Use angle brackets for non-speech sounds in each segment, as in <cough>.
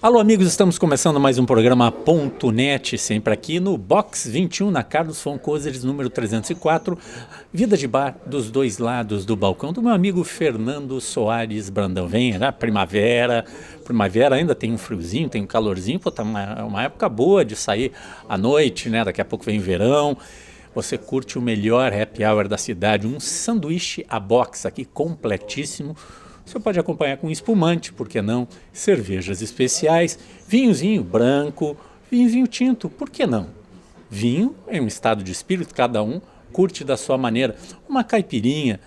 Alô, amigos, estamos começando mais um programa Ponto Net, sempre aqui no Box 21, na Carlos Foncoseres, número 304, Vida de Bar dos dois lados do balcão, do meu amigo Fernando Soares Brandão. Vem, né? primavera, primavera ainda tem um friozinho, tem um calorzinho, pô, tá uma, uma época boa de sair à noite, né? Daqui a pouco vem verão você curte o melhor happy hour da cidade, um sanduíche a box aqui completíssimo você pode acompanhar com espumante, por que não? Cervejas especiais, vinhozinho branco, vinhozinho tinto, por que não? Vinho é um estado de espírito, cada um curte da sua maneira. Uma caipirinha,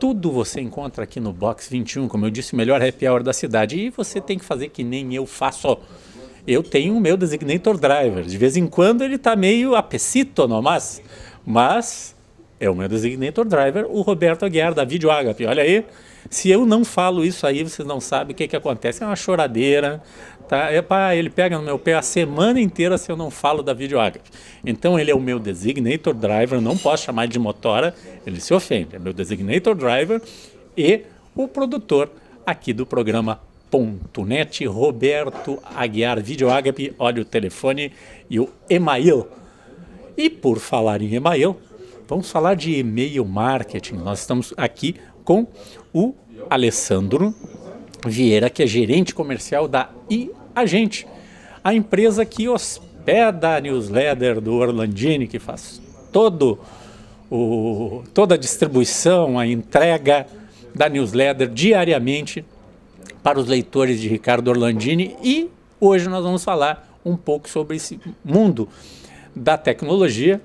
tudo você encontra aqui no Box 21, como eu disse, o melhor happy hour da cidade. E você tem que fazer que nem eu faço. Eu tenho o meu designator driver. De vez em quando ele está meio apesito, não, mas, mas é o meu designator driver, o Roberto Aguiar, da Video Agape. Olha aí, se eu não falo isso aí, vocês não sabem o que, que acontece. É uma choradeira, tá? É para ele pega no meu pé a semana inteira se eu não falo da videoágrafe. Então ele é o meu designator driver, não posso chamar de motora, ele se ofende. É meu designator driver e o produtor aqui do programa Ponto .net, Roberto Aguiar Videoágape, olha o telefone e o Email. E por falar em Email, vamos falar de e-mail marketing. Nós estamos aqui com o Alessandro Vieira, que é gerente comercial da iAgente, a empresa que hospeda a newsletter do Orlandini, que faz todo o, toda a distribuição, a entrega da newsletter diariamente para os leitores de Ricardo Orlandini. E hoje nós vamos falar um pouco sobre esse mundo da tecnologia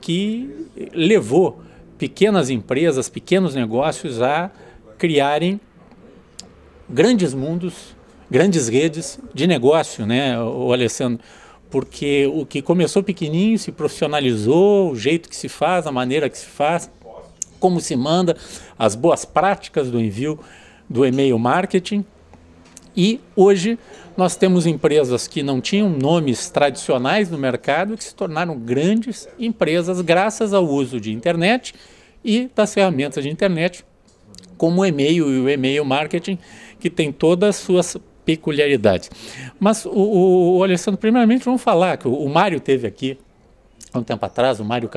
que levou pequenas empresas, pequenos negócios a criarem grandes mundos, grandes redes de negócio, né, o Alessandro? Porque o que começou pequenininho se profissionalizou, o jeito que se faz, a maneira que se faz, como se manda, as boas práticas do envio do e-mail marketing. E hoje nós temos empresas que não tinham nomes tradicionais no mercado que se tornaram grandes empresas graças ao uso de internet e das ferramentas de internet, como o e-mail e o e-mail marketing, que tem todas as suas peculiaridades. Mas o, o, o Alessandro, primeiramente vamos falar que o, o Mário teve aqui há um tempo atrás, o Mário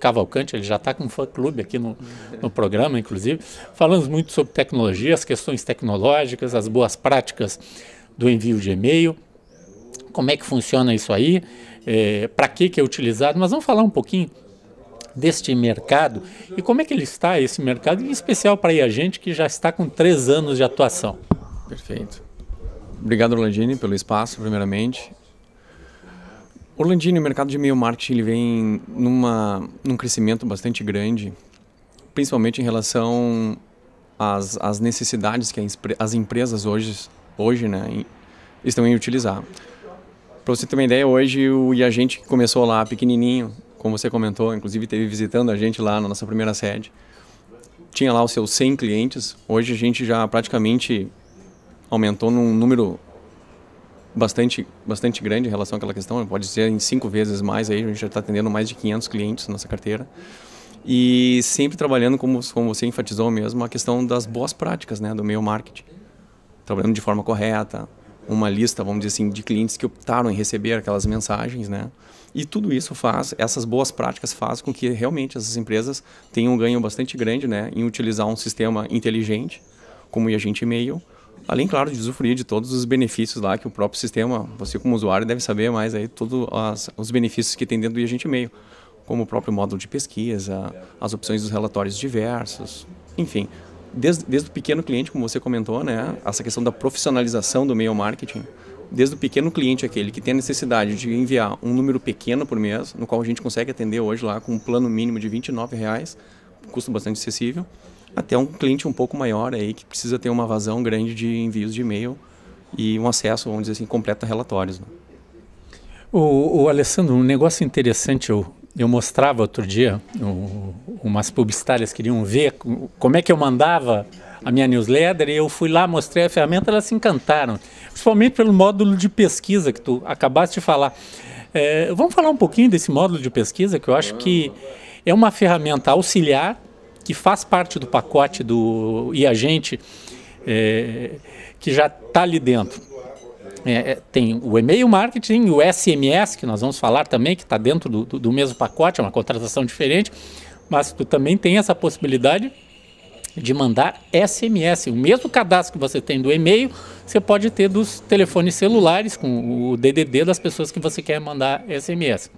Cavalcante, ele já está com um fã-clube aqui no, no, programa, inclusive. Falamos muito sobre tecnologia, as questões tecnológicas, as boas práticas do envio de e-mail, como é que funciona isso aí, é, para que, que é utilizado, mas vamos falar um pouquinho deste mercado e como é que ele está, esse mercado, em especial para a gente que já está com três anos de atuação. Perfeito. Obrigado, Orlandini, pelo espaço, primeiramente. Orlandini, o mercado de e-mail marketing ele vem numa, num crescimento bastante grande, principalmente em relação às, às necessidades que as empresas hoje hoje, né, estão em utilizar. Para você ter uma ideia, hoje o IAGente que começou lá pequenininho, como você comentou, inclusive teve visitando a gente lá na nossa primeira sede, tinha lá os seus 100 clientes, hoje a gente já praticamente aumentou num número bastante, bastante grande em relação àquela questão, pode ser em cinco vezes mais, aí a gente já está atendendo mais de 500 clientes na nossa carteira. E sempre trabalhando, como, como você enfatizou mesmo, a questão das boas práticas né, do meio marketing trabalhando de forma correta, uma lista, vamos dizer assim, de clientes que optaram em receber aquelas mensagens, né? E tudo isso faz, essas boas práticas faz com que realmente essas empresas tenham um ganho bastante grande, né, em utilizar um sistema inteligente, como o agente e-mail, além claro de usufruir de todos os benefícios lá que o próprio sistema, você como usuário deve saber mais aí todos as, os benefícios que tem dentro do agente e-mail, como o próprio módulo de pesquisa, as opções dos relatórios diversos, enfim, desde, desde o pequeno cliente, como você comentou, né, essa questão da profissionalização do mail marketing, desde o pequeno cliente aquele que tem a necessidade de enviar um número pequeno por mês, no qual a gente consegue atender hoje lá com um plano mínimo de R$ 29,00, custo bastante acessível, até um cliente um pouco maior aí que precisa ter uma vazão grande de envios de e-mail e um acesso, vamos dizer assim, completo a relatórios. Né? O, o, Alessandro, um negócio interessante eu eu mostrava outro dia, umas publicitárias queriam ver como é que eu mandava a minha newsletter e eu fui lá, mostrei a ferramenta, elas se encantaram. Principalmente pelo módulo de pesquisa que tu acabaste de falar. É, vamos falar um pouquinho desse módulo de pesquisa, que eu acho que é uma ferramenta auxiliar que faz parte do pacote do e a gente é, que já está ali dentro. É, é, tem o e-mail marketing, o SMS, que nós vamos falar também, que está dentro do, do, do, mesmo pacote, é uma contratação diferente, mas tu também tem essa possibilidade de mandar SMS. O mesmo cadastro que você tem do e-mail, você pode ter dos telefones celulares, com o DDD das pessoas que você quer mandar SMS.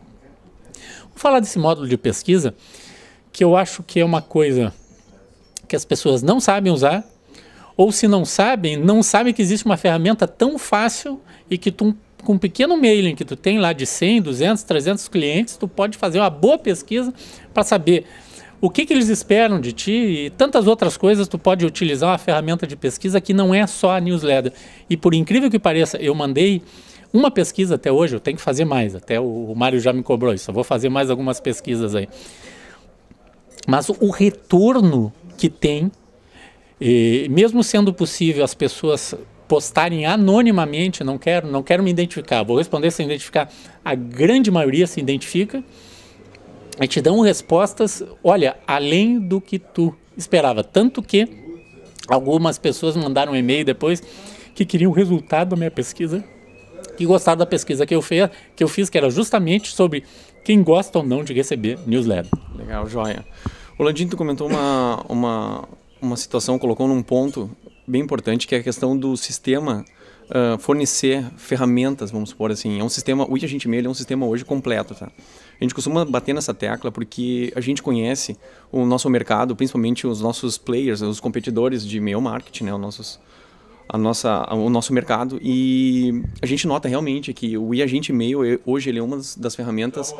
Vou falar desse módulo de pesquisa, que eu acho que é uma coisa que as pessoas não sabem usar ou se não sabem, não sabem que existe uma ferramenta tão fácil e que tu, com um pequeno mailing que tu tem lá de 100, 200, 300 clientes, tu pode fazer uma boa pesquisa para saber o que, que, eles esperam de ti e tantas outras coisas tu pode utilizar uma ferramenta de pesquisa que não é só a newsletter. E por incrível que pareça, eu mandei uma pesquisa até hoje, eu tenho que fazer mais, até o, o Mário já me cobrou isso, eu vou fazer mais algumas pesquisas aí. Mas o retorno que tem e, mesmo sendo possível as pessoas postarem anonimamente, não quero, não quero me identificar, vou responder sem identificar. A grande maioria se identifica e te dão respostas, olha, além do que tu esperava. Tanto que algumas pessoas mandaram um e-mail depois que queriam o resultado da minha pesquisa, que gostaram da pesquisa que eu, fez, que eu fiz, que era justamente sobre quem gosta ou não de receber newsletter. Legal, joia. O Landinho, tu comentou uma, uma, uma situação, colocou num ponto bem importante, que é a questão do sistema uh, fornecer ferramentas, vamos supor assim. É um sistema, o gente Mail é um sistema hoje completo, tá? A gente costuma bater nessa tecla porque a gente conhece o nosso mercado, principalmente os nossos players, os competidores de e-mail marketing, né? Os nossos a nossa, o nosso mercado e a gente nota realmente que o e-agente e-mail eh, hoje ele é uma das ferramentas tá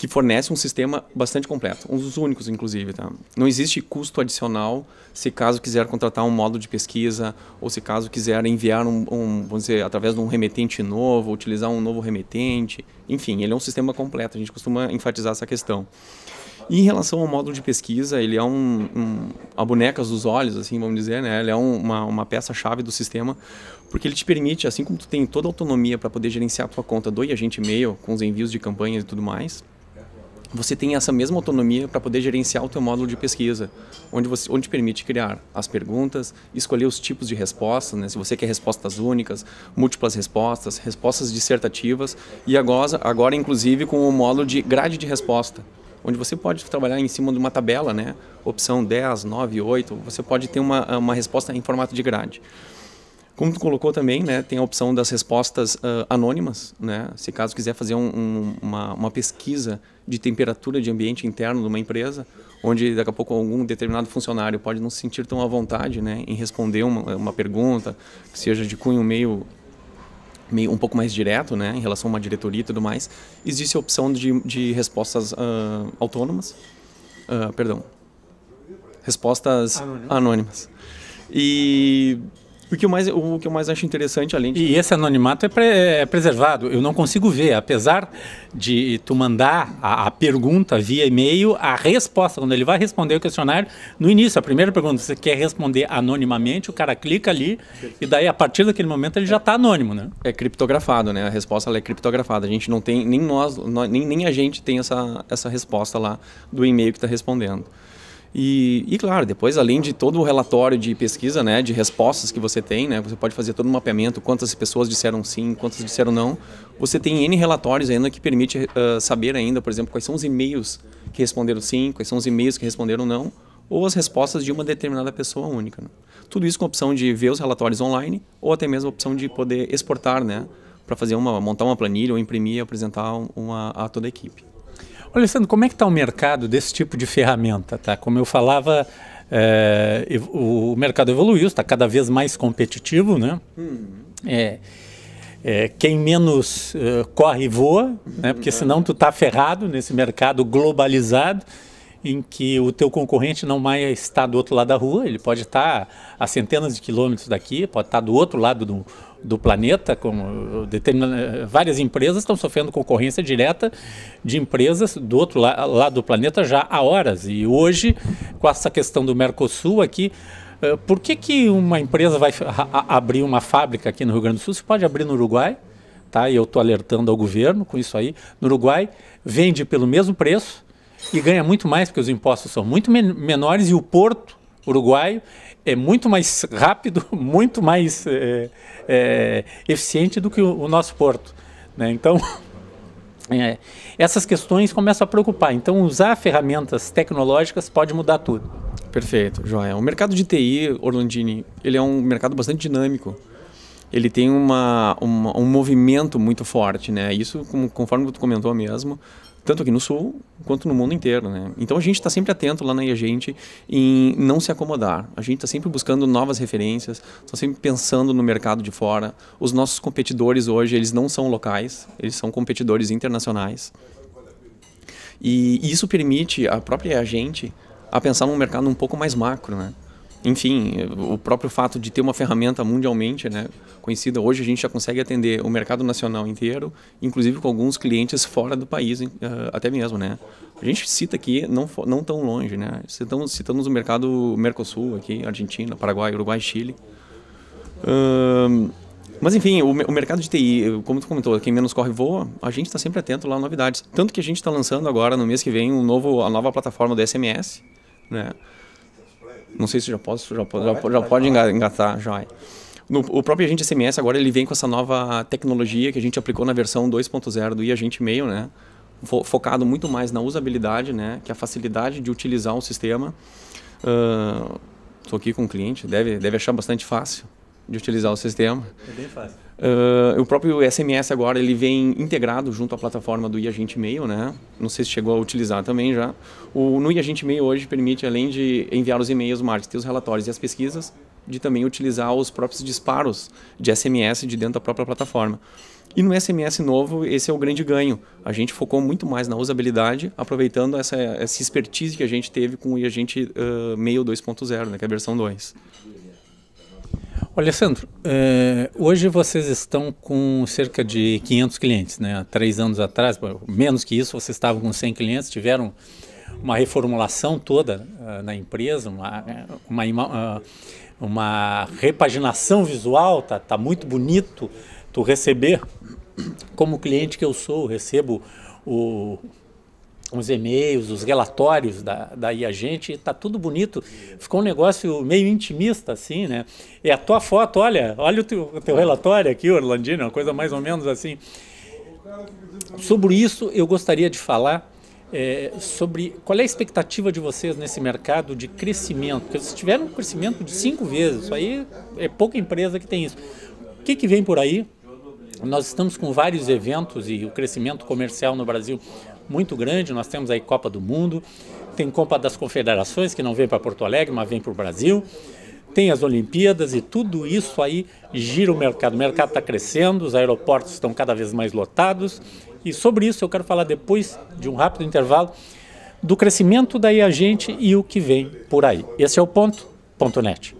que fornece um sistema bastante completo, um dos únicos, inclusive. Tá? Não existe custo adicional se caso quiser contratar um módulo de pesquisa ou se caso quiser enviar um, um vamos dizer, através de um remetente novo, utilizar um novo remetente. Enfim, ele é um sistema completo. A gente costuma enfatizar essa questão. E em relação ao módulo de pesquisa, ele é um, um a bonecas dos olhos, assim, vamos dizer, né? Ele é uma, uma peça-chave do sistema, porque ele te permite, assim como tu tem toda a autonomia para poder gerenciar a tua conta do e agente e-mail, com os envios de campanhas e tudo mais, você tem essa mesma autonomia para poder gerenciar o teu módulo de pesquisa, onde você onde permite criar as perguntas, escolher os tipos de respostas, né? se você quer respostas únicas, múltiplas respostas, respostas dissertativas e agora, agora inclusive com o módulo de grade de resposta, onde você pode trabalhar em cima de uma tabela, né? opção 10, 9, 8, você pode ter uma, uma resposta em formato de grade. Como tu colocou também, né, tem a opção das respostas uh, anônimas, né? Se caso quiser fazer um, um, uma, uma, pesquisa de temperatura de ambiente interno de uma empresa, onde daqui a pouco algum determinado funcionário pode não se sentir tão à vontade, né, em responder uma, uma pergunta que seja de cunho meio meio um pouco mais direto, né, em relação a uma diretoria e tudo mais, existe a opção de, de respostas uh, autônomas, uh, perdão, respostas Anônimo. anônimas. E porque o, mais, o que eu mais acho interessante, além de... E esse anonimato é, pre, é preservado. Eu não consigo ver, apesar de tu mandar a, a pergunta via e-mail, a resposta, quando ele vai responder o questionário, no início, a primeira pergunta, você quer responder anonimamente, o cara clica ali e daí, a partir daquele momento, ele já está anônimo, né? É criptografado, né? A resposta é criptografada. A gente não tem, nem nós, nem, nem a gente tem essa, essa resposta lá do e-mail que está respondendo. E, e, claro, depois, além de todo o relatório de pesquisa, né, de respostas que você tem, né, você pode fazer todo um mapeamento, quantas pessoas disseram sim, quantas disseram não. Você tem N relatórios ainda que permite uh, saber ainda, por exemplo, quais são os e-mails que responderam sim, quais são os e-mails que responderam não, ou as respostas de uma determinada pessoa única. Né? Tudo isso com a opção de ver os relatórios online ou até mesmo a opção de poder exportar, né, para fazer uma montar uma planilha ou imprimir e apresentar uma, a toda a equipe. Alessandro, como é que está o mercado desse tipo de ferramenta? Tá? Como eu falava, é, o mercado evoluiu, está cada vez mais competitivo, né? Hum. É, é, quem menos eh, corre e voa, né? Uhum. porque senão tu está ferrado nesse mercado globalizado em que o teu concorrente não mais está do outro lado da rua, ele pode estar tá a centenas de quilômetros daqui, pode estar tá do outro lado do do planeta, como eh, várias empresas estão sofrendo concorrência direta de empresas do outro la lado do planeta já há horas. E hoje, com essa questão do Mercosul aqui, uh, por que, que uma empresa vai abrir uma fábrica aqui no Rio Grande do Sul? Você pode abrir no Uruguai, tá? e eu estou alertando ao governo com isso aí. No Uruguai, vende pelo mesmo preço e ganha muito mais, porque os impostos são muito men menores e o porto uruguaio é muito mais rápido, <laughs> muito mais é, é, eficiente do que o, o nosso porto. Né? Então, <laughs> é, essas questões começam a preocupar. Então, usar ferramentas tecnológicas pode mudar tudo. Perfeito, Joia. O mercado de TI, Orlandini, ele é um mercado bastante dinâmico. Ele tem uma, uma um movimento muito forte, né? Isso, como, conforme tu comentou mesmo, tanto aqui no Sul quanto no mundo inteiro. Né? Então a gente está sempre atento lá na gente em não se acomodar. A gente está sempre buscando novas referências, está sempre pensando no mercado de fora. Os nossos competidores hoje, eles não são locais, eles são competidores internacionais. E isso permite a própria gente a pensar num mercado um pouco mais macro, né? enfim, o próprio fato de ter uma ferramenta mundialmente né, conhecida, hoje a gente já consegue atender o mercado nacional inteiro, inclusive com alguns clientes fora do país, ah, até mesmo. Né? A gente cita aqui, não, não tão longe, né? citamos, citamos o mercado Mercosul aqui, Argentina, Paraguai, Uruguai, Chile. Hum, mas enfim, o, o, mercado de TI, como tu comentou, quem menos corre voa, a gente está sempre atento lá a novidades. Tanto que a gente está lançando agora, no mês que vem, um novo, a nova plataforma do SMS, né? Não sei se já posso, já, pode, já, já, pode engatar, já. No, o próprio agente SMS agora ele vem com essa nova tecnologia que a gente aplicou na versão 2.0 do e-agente meio, mail né? focado muito mais na usabilidade, né? Que é a facilidade de utilizar o sistema. Estou uh, aqui com um cliente, deve, deve achar bastante fácil de utilizar o sistema. É bem fácil. Uh, o próprio SMS agora ele vem integrado junto à plataforma do iAgente Mail, né? Não sei se chegou a utilizar também já. O, no iAgente Mail hoje permite, além de enviar os e-mails, marketing, os relatórios e as pesquisas, de também utilizar os próprios disparos de SMS de dentro da própria plataforma. E no SMS novo, esse é o grande ganho. A gente focou muito mais na usabilidade, aproveitando essa, essa expertise que a gente teve com o iAgente uh, Mail 2.0, né, que é a versão 2. Olha, Sandro, é, hoje vocês estão com cerca de 500 clientes, né? três anos atrás, menos que isso, vocês estavam com 100 clientes, tiveram uma reformulação toda uh, na empresa, uma, uma, ah, uma repaginação visual, tá, tá muito bonito tu receber, como cliente que eu sou, recebo o os e-mails, os relatórios da, a gente tá tudo bonito. Ficou um negócio meio intimista, assim, né? É a tua foto, olha, olha o teu, o teu relatório aqui, Orlandino, uma coisa mais ou menos assim. Sobre isso, eu gostaria de falar é, sobre qual é a expectativa de vocês nesse mercado de crescimento. Porque vocês tiveram um crescimento de cinco vezes, isso aí é pouca empresa que tem isso. O que, que vem por aí? Nós estamos com vários eventos e o crescimento comercial no Brasil muito grande. Nós temos aí Copa do Mundo, tem Copa das Confederações, que não vem para Porto Alegre, mas vem para o Brasil. Tem as Olimpíadas e tudo isso aí gira o mercado. O mercado está crescendo, os aeroportos estão cada vez mais lotados. E sobre isso eu quero falar depois de um rápido intervalo do crescimento da IAGente e o que vem por aí. Esse é o ponto, ponto net.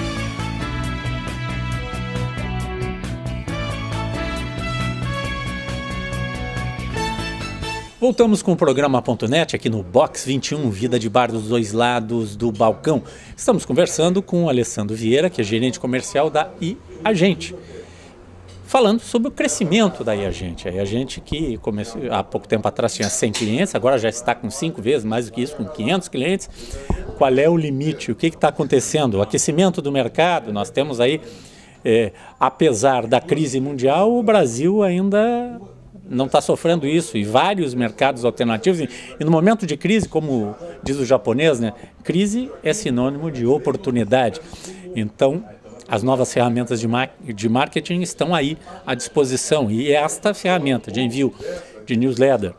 Voltamos com o programa.net aqui no Box 21, Vida de Bar dos Dois Lados do Balcão. Estamos conversando com o Alessandro Vieira, que é gerente comercial da iAgente, falando sobre o crescimento da iAgente. A iAgente que começou, há pouco tempo atrás tinha 100 clientes, agora já está com 5 vezes mais do que isso, com 500 clientes. Qual é o limite? O que está acontecendo? O aquecimento do mercado, nós temos aí, é, apesar da crise mundial, o Brasil ainda não está sofrendo isso e vários mercados alternativos. E no momento de crise, como diz o japonês, né, crise é sinônimo de oportunidade. Então, as novas ferramentas de, de marketing estão aí à disposição e esta ferramenta de envio de newsletter,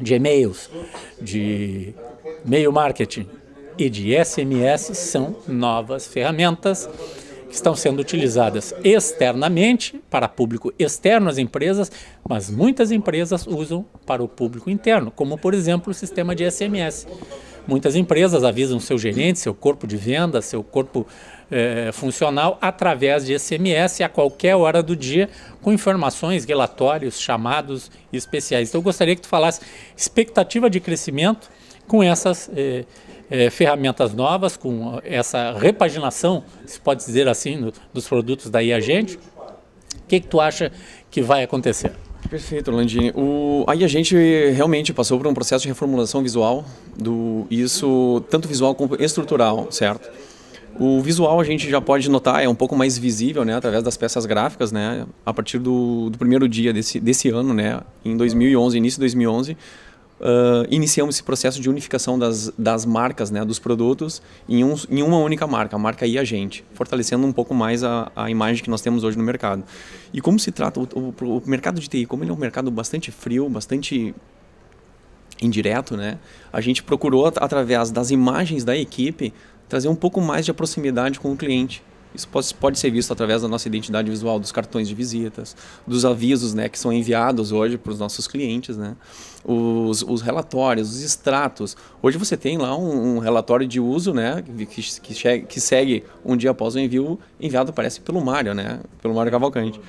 de e-mails, de e-mail marketing e de SMS são novas ferramentas que estão sendo utilizadas externamente para público externo às empresas, mas muitas empresas usam para o público interno, como por exemplo o sistema de SMS. Muitas empresas avisam seu gerente, seu corpo de venda, seu corpo eh, funcional através de SMS a qualquer hora do dia, com informações, relatórios, chamados especiais. Então eu gostaria que tu falasse expectativa de crescimento com essas eh, é, ferramentas novas com essa repaginação, se pode dizer assim, no, dos produtos da IAGente. O que, que tu acha que vai acontecer? Perfeito, Landini. O, aí a gente realmente passou por um processo de reformulação visual, do isso tanto visual como estrutural, certo? O visual a gente já pode notar, é um pouco mais visível, né, através das peças gráficas, né, a partir do, do primeiro dia desse, desse ano, né, em 2011, início de 2011, uh, iniciamos esse processo de unificação das, das marcas, né, dos produtos, em, um, em uma única marca, a marca e a gente, fortalecendo um pouco mais a, a imagem que nós temos hoje no mercado. E como se trata o, o, o mercado de TI, como ele é um mercado bastante frio, bastante indireto, né? A gente procurou através das imagens da equipe trazer um pouco mais de proximidade com o cliente. Isso pode, pode ser visto através da nossa identidade visual, dos cartões de visitas, dos avisos, né, que são enviados hoje para os nossos clientes, né? os, os relatórios, os extratos. Hoje você tem lá um, um relatório de uso, né, que, que, que, segue um dia após o envio, enviado, parece, pelo Mário, né, pelo Mário Cavalcante.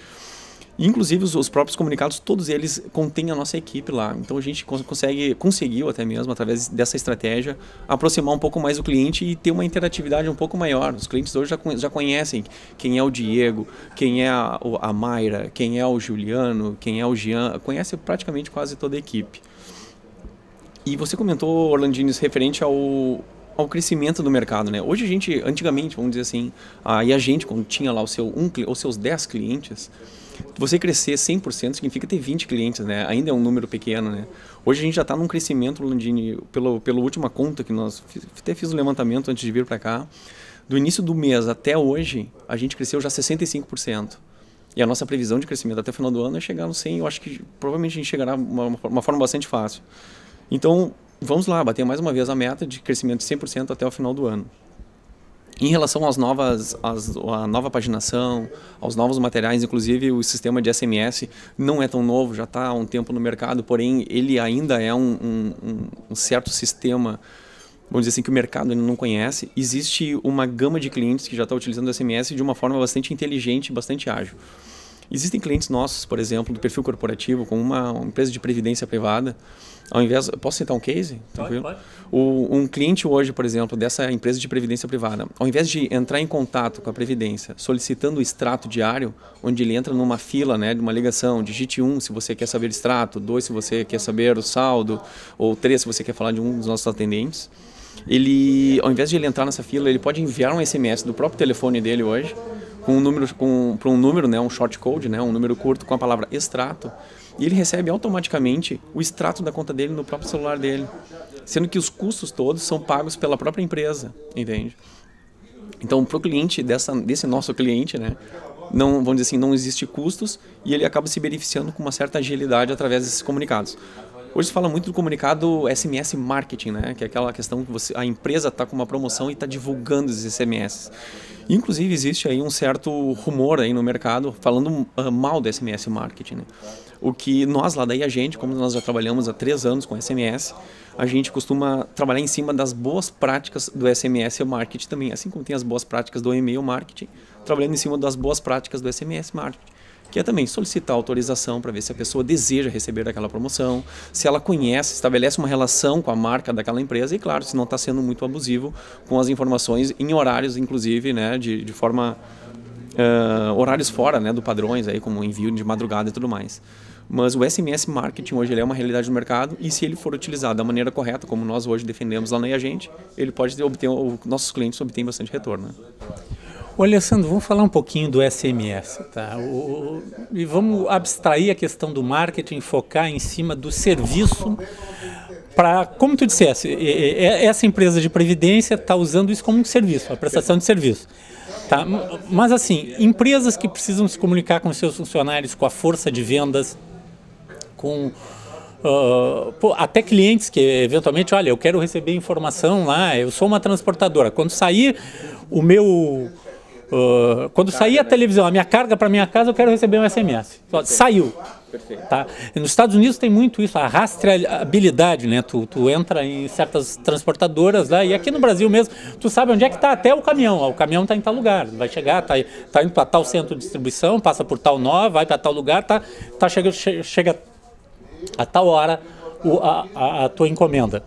Inclusive, os, os, próprios comunicados, todos eles contêm a nossa equipe lá. Então, a gente consegue, conseguiu até mesmo, através dessa estratégia, aproximar um pouco mais o cliente e ter uma interatividade um pouco maior. Os clientes hoje já, já conhecem quem é o Diego, quem é a, a Mayra, quem é o Juliano, quem é o Jean, conhece praticamente quase toda a equipe. E você comentou, Orlandines, referente ao, ao crescimento do mercado, né? Hoje a gente, antigamente, vamos dizer assim, aí a gente quando tinha lá o seu um, os seus 10 clientes, você crescer 100% significa ter 20 clientes, né? Ainda é um número pequeno, né? Hoje a gente já está num crescimento, Landini, pelo, pela última conta que nós... Até fiz o um levantamento antes de vir para cá. Do início do mês até hoje, a gente cresceu já 65%. E a nossa previsão de crescimento até o final do ano é chegar no 100. Eu acho que provavelmente a gente chegará de uma, uma forma bastante fácil. Então, vamos lá, bater mais uma vez a meta de crescimento de 100% até o final do ano. Em relação às novas, às, à nova paginação, aos novos materiais, inclusive o sistema de SMS não é tão novo, já está há um tempo no mercado, porém ele ainda é um, um, um certo sistema vamos dizer assim, que o mercado não conhece, existe uma gama de clientes que já está utilizando o SMS de uma forma bastante inteligente, bastante ágil. Existem clientes nossos, por exemplo, do perfil corporativo, com uma, empresa de previdência privada. Ao invés, posso citar um case? Pode, pode. O, um cliente hoje, por exemplo, dessa empresa de previdência privada, ao invés de entrar em contato com a previdência, solicitando o extrato diário, onde ele entra numa fila, né, de uma ligação, digite um se você quer saber o extrato, dois se você quer saber o saldo, ou três se você quer falar de um dos nossos atendentes ele, ao invés de ele entrar nessa fila, ele pode enviar um SMS do próprio telefone dele hoje com um número, com, para um número, né, um short code, né, um número curto com a palavra extrato, e ele recebe automaticamente o extrato da conta dele no próprio celular dele, sendo que os custos todos são pagos pela própria empresa, entende? Então, para o cliente dessa, desse nosso cliente, né, não vamos dizer assim, não existe custos e ele acaba se beneficiando com uma certa agilidade através desses comunicados. Hoje se fala muito do comunicado SMS marketing, né? Que é aquela questão que você, a empresa está com uma promoção e está divulgando esses SMS. Inclusive existe aí um certo rumor aí no mercado falando ah, mal do SMS marketing. Né? O que nós lá da IAGENTE, como nós já trabalhamos há três anos com SMS, a gente costuma trabalhar em cima das boas práticas do SMS marketing também, assim como tem as boas práticas do e-mail marketing, trabalhando em cima das boas práticas do SMS marketing que é também solicitar autorização para ver se a pessoa deseja receber aquela promoção, se ela conhece, estabelece uma relação com a marca daquela empresa e, claro, se não está sendo muito abusivo com as informações em horários, inclusive, né, de, de forma Uh, horários fora né, do padrões, aí, como envio de madrugada e tudo mais. Mas o SMS marketing hoje é uma realidade do mercado e se ele for utilizado da maneira correta, como nós hoje defendemos lá na Agente, ele pode obter o nossos clientes obtêm bastante retorno. Né? Olha, Sandro, vamos falar um pouquinho do SMS, tá? O, e vamos abstrair a questão do marketing, focar em cima do serviço para, como tu dissesse, essa empresa de previdência está usando isso como um serviço, a prestação de serviço. Tá? Mas assim, empresas que precisam se comunicar com seus funcionários, com a força de vendas, com Uh, pô, até clientes que eventualmente, olha, eu quero receber informação lá, eu sou uma transportadora. Quando sair o meu Uh, quando sair a né? televisão, a minha carga para minha casa, eu quero receber um SMS. Saiu. Tá? Nos Estados Unidos tem muito isso, a rastreabilidade, né? Tu, tu entra em certas transportadoras lá, e aqui no Brasil mesmo, tu sabe onde é que está até o caminhão. O caminhão está em tal lugar, vai chegar, está tá indo para tal centro de distribuição, passa por tal nó, vai para tal lugar, tá, tá chega, chega a tal hora o, a, a, a tua encomenda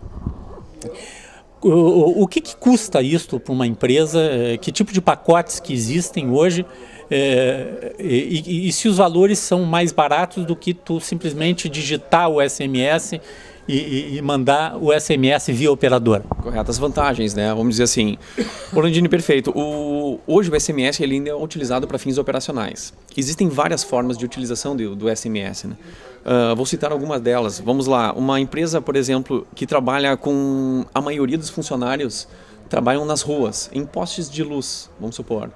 o, que, que custa isso para uma empresa? É, que tipo de pacotes que existem hoje? É, e, e, se os valores são mais baratos do que tu simplesmente digitar o SMS e, e mandar o SMS via operadora. Corretas vantagens, né? Vamos dizer assim, Orlandino, perfeito. O, hoje o SMS ele ainda é utilizado para fins operacionais. Existem várias formas de utilização do, do SMS, né? Ah, vou citar algumas delas. Vamos lá. Uma empresa, por exemplo, que trabalha com a maioria dos funcionários trabalham nas ruas, em postes de luz, vamos supor.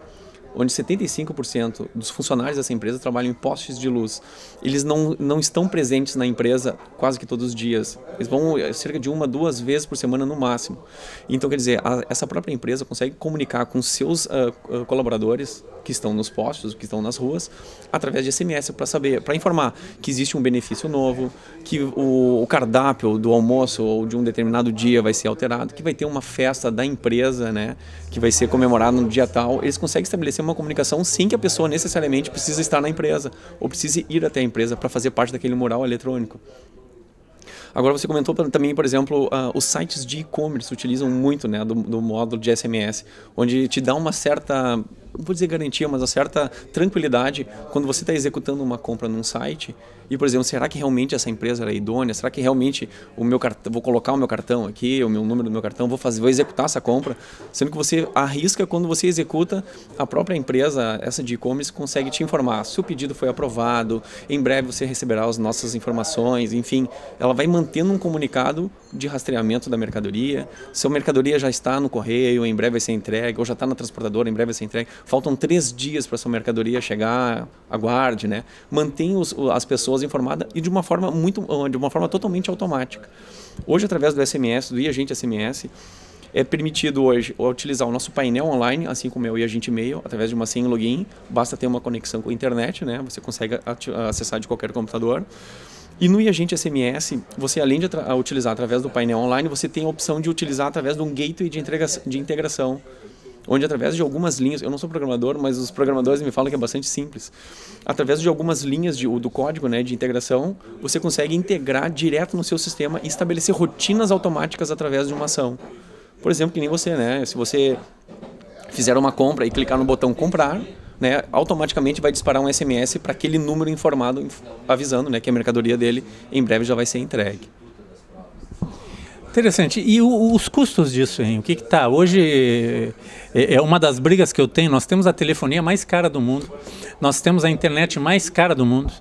Onde 75% dos funcionários dessa empresa trabalham em postes de luz. Eles não, não estão presentes na empresa quase que todos os dias. Eles vão eh, cerca de uma, duas vezes por semana no máximo. Então, quer dizer, a, essa própria empresa consegue comunicar com seus uh, colaboradores, que estão nos postos, que estão nas ruas, através de SMS para saber, para informar que existe um benefício novo, que o, o, cardápio do almoço ou de um determinado dia vai ser alterado, que vai ter uma festa da empresa, né, que vai ser comemorada no dia tal. Eles conseguem estabelecer uma comunicação sem que a pessoa necessariamente precisa estar na empresa ou precise ir até a empresa para fazer parte daquele mural eletrônico. Agora você comentou também, por exemplo, uh, os sites de e-commerce utilizam muito né, do, do módulo de SMS, onde te dá uma certa vou dizer garantia, mas uma certa tranquilidade quando você está executando uma compra num site e, por exemplo, será que realmente essa empresa era idônea? Será que realmente o meu cartão, vou colocar o meu cartão aqui, o meu número do meu cartão, vou fazer, vou executar essa compra? Sendo que você arrisca quando você executa, a própria empresa, essa de e-commerce, consegue te informar se o pedido foi aprovado, em breve você receberá as nossas informações, enfim, ela vai mantendo um comunicado de rastreamento da mercadoria, se a mercadoria já está no correio, em breve vai ser entregue, ou já está na transportadora, em breve vai ser entregue faltam três dias para sua mercadoria chegar, aguarde, né? Mantenha os, as pessoas informadas e de uma forma muito, ah, de uma forma totalmente automática. Hoje, através do SMS, do iAgente SMS, é permitido hoje utilizar o nosso painel online, assim como o e a e-mail, através de uma senha login. Basta ter uma conexão com a internet, né? Você consegue acessar de qualquer computador. E no iAgente SMS, você além de utilizar através do painel online, você tem a opção de utilizar através de um gateway de, integração, onde através de algumas linhas, eu não sou programador, mas os programadores me falam que é bastante simples. Através de algumas linhas de, do código né, de integração, você consegue integrar direto no seu sistema e estabelecer rotinas automáticas através de uma ação. Por exemplo, que nem você, né? Se você fizer uma compra e clicar no botão comprar, né, automaticamente vai disparar um SMS para aquele número informado avisando né, que a mercadoria dele em breve já vai ser entregue. Interessante. E o, os custos disso, hein? O que está? Hoje é, é uma das brigas que eu tenho. Nós temos a telefonia mais cara do mundo, nós temos a internet mais cara do mundo,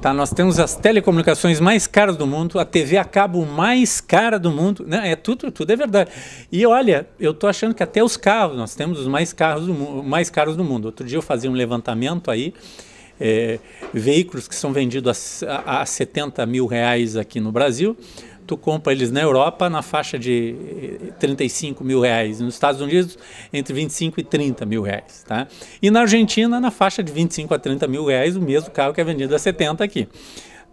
tá? nós temos as telecomunicações mais caras do mundo, a TV a cabo mais cara do mundo. Né? É tudo, tudo é verdade. E olha, eu estou achando que até os carros, nós temos os mais caros do, mais caros do mundo. Outro dia eu fazia um levantamento aí. É, veículos que são vendidos a, a, a 70 mil reais aqui no Brasil, tu compra eles na Europa na faixa de 35 eh, mil reais, nos Estados Unidos entre 25 e 30 mil reais, tá? E na Argentina na faixa de 25 a 30 mil reais o mesmo carro que é vendido a 70 aqui,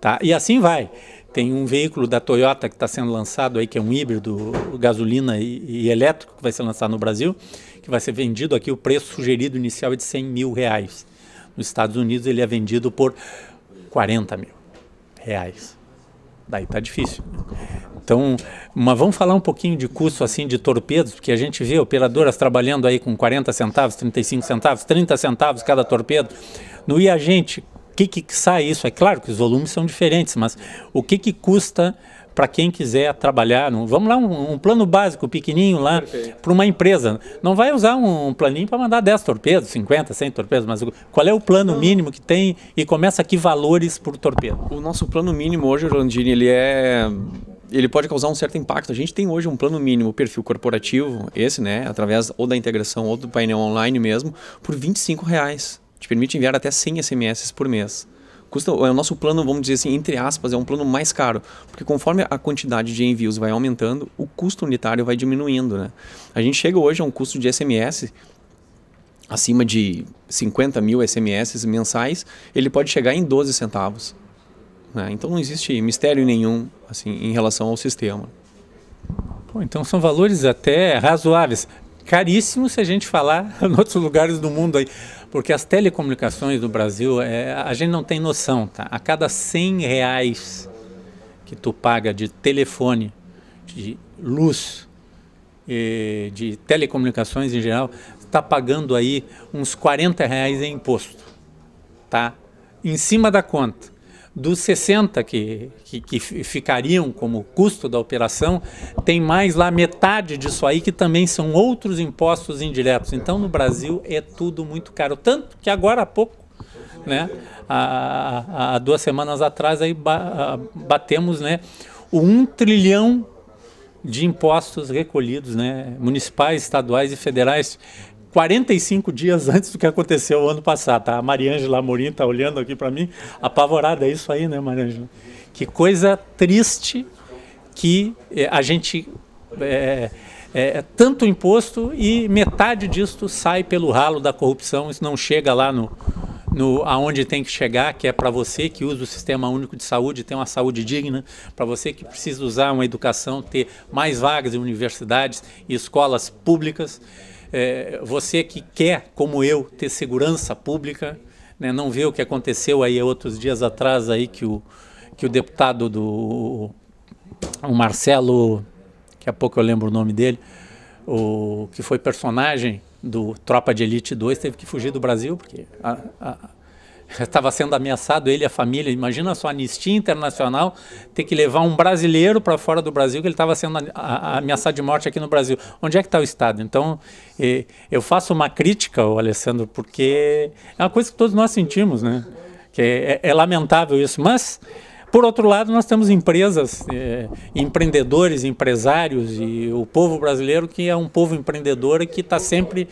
tá? E assim vai. Tem um veículo da Toyota que está sendo lançado aí, que é um híbrido gasolina e, e, elétrico, que vai ser lançado no Brasil, que vai ser vendido aqui, o preço sugerido inicial é de 100 mil reais. Nos Estados Unidos ele é vendido por 40 mil reais daí tá difícil. Então, mas vamos falar um pouquinho de custo assim de torpedos, porque a gente vê operadoras trabalhando aí com 40 centavos, 35 centavos, 30 centavos cada torpedo. No IAGente, o que, que sai isso? É claro que os volumes são diferentes, mas o que, que custa para quem quiser trabalhar. vamos lá, um, um, plano básico, pequenininho lá, para uma empresa. Não vai usar um planinho para mandar 10 torpedos, 50, 100 torpedos, mas qual é o plano Não. mínimo que tem e começa aqui valores por torpedo? O nosso plano mínimo hoje, Orlandini, ele é ele pode causar um certo impacto. A gente tem hoje um plano mínimo perfil corporativo, esse, né, através ou da integração ou do painel online mesmo, por R$ reais. Te permite enviar até 100 SMS por mês custa, é o nosso plano, vamos dizer assim, entre aspas, é um plano mais caro, porque conforme a quantidade de envios vai aumentando, o custo unitário vai diminuindo, né? A gente chega hoje a um custo de SMS acima de 50 mil SMS mensais, ele pode chegar em 12 centavos. Né? Então não existe mistério nenhum assim, em relação ao sistema. Pô, então são valores até razoáveis caríssimo se a gente falar <laughs> em outros lugares do mundo aí. Porque as telecomunicações do Brasil, é, a gente não tem noção, tá? A cada 100 reais que tu paga de telefone, de luz, de telecomunicações em geral, está pagando aí uns 40 reais em imposto, tá? Em cima da conta dos 60 que, que, que, ficariam como custo da operação, tem mais lá metade disso aí que também são outros impostos indiretos. Então, no Brasil é tudo muito caro. Tanto que agora há pouco, né, há, há duas semanas atrás, aí batemos né, o 1 trilhão de impostos recolhidos, né, municipais, estaduais e federais. 45 dias <laughs> antes do que aconteceu o ano passado. Tá? A Mariângela Amorim está olhando aqui para mim, apavorada. É isso aí, né, Mariângela? Que coisa triste que eh, a gente. É, é, tanto imposto e metade disto sai pelo ralo da corrupção, isso não chega lá no, no aonde tem que chegar, que é para você que usa o sistema único de saúde, ter uma saúde digna, para você que precisa usar uma educação, ter mais vagas em universidades e escolas públicas. É, você que quer, como eu, ter segurança pública, né, não vê o que aconteceu aí outros dias atrás aí que o, que o deputado do o Marcelo, que a pouco eu lembro o nome dele, o que foi personagem do Tropa de Elite 2 teve que fugir do Brasil porque a, a, estava <laughs> sendo ameaçado ele e a família. Imagina só a Anistia Internacional ter que levar um brasileiro para fora do Brasil, que ele estava sendo a, a, ameaçado de morte aqui no Brasil. Onde é que está o Estado? Então, eu faço uma crítica, Alessandro, porque é uma coisa que todos nós sentimos, né? Que é, é, é lamentável isso, mas... Por outro lado, nós temos empresas, é, empreendedores, empresários e o povo brasileiro que é um povo empreendedor e que está sempre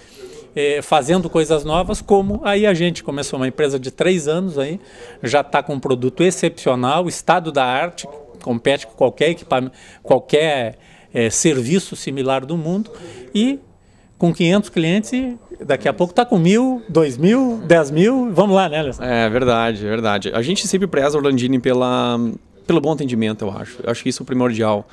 é, fazendo coisas novas, como aí a gente começou uma empresa de três anos aí, já está com um produto excepcional, estado da arte, compete com qualquer equipamento, qualquer é, serviço similar do mundo e com 500 clientes e daqui a pouco está com mil, dois mil, dez mil, vamos lá, né, Alisson? É verdade, é verdade. A gente sempre preza, Orlandini, pela, pelo bom atendimento, eu acho. Eu acho que isso é primordial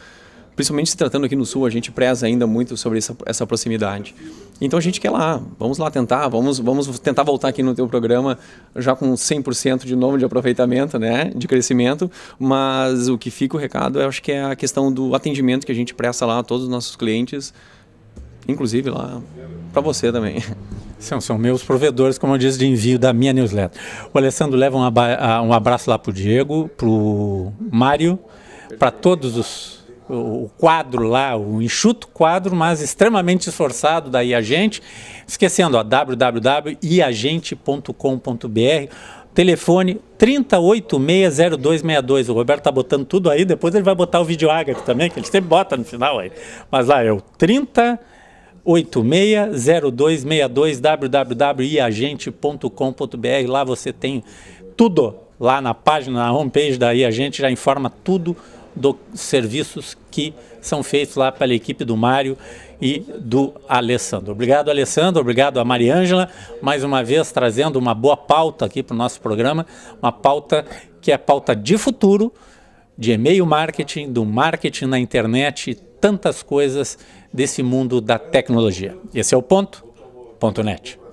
principalmente se tratando aqui no Sul, a gente preza ainda muito sobre essa, essa proximidade. Então a gente quer lá, vamos lá tentar, vamos, vamos tentar voltar aqui no teu programa já com 100% de novo de aproveitamento, né, de crescimento, mas o que fica o recado, eu acho que é a questão do atendimento que a gente presta lá a todos os nossos clientes, inclusive lá para você também. São, são meus provedores, como eu disse, de envio da minha newsletter. O Alessandro leva um, ah, um abraço lá para o Diego, para o Mário, para todos os o quadro lá, o enxuto quadro, mas extremamente esforçado da Iagente. Esquecendo, www.iagente.com.br. Telefone 30860262. O Roberto tá botando tudo aí, depois ele vai botar o vídeo ágato também, que ele sempre bota no final aí. Mas lá é o 30 860262 www.iagente.com.br. Lá você tem tudo lá na página, na homepage daí a gente já informa tudo dos serviços que são feitos lá pela equipe do Mário e do Alessandro. Obrigado, Alessandro, obrigado a Mariângela, mais uma vez trazendo uma boa pauta aqui para o nosso programa, uma pauta que é pauta de futuro, de e-mail marketing, do marketing na internet, tantas coisas desse mundo da tecnologia. Esse é o ponto, ponto net.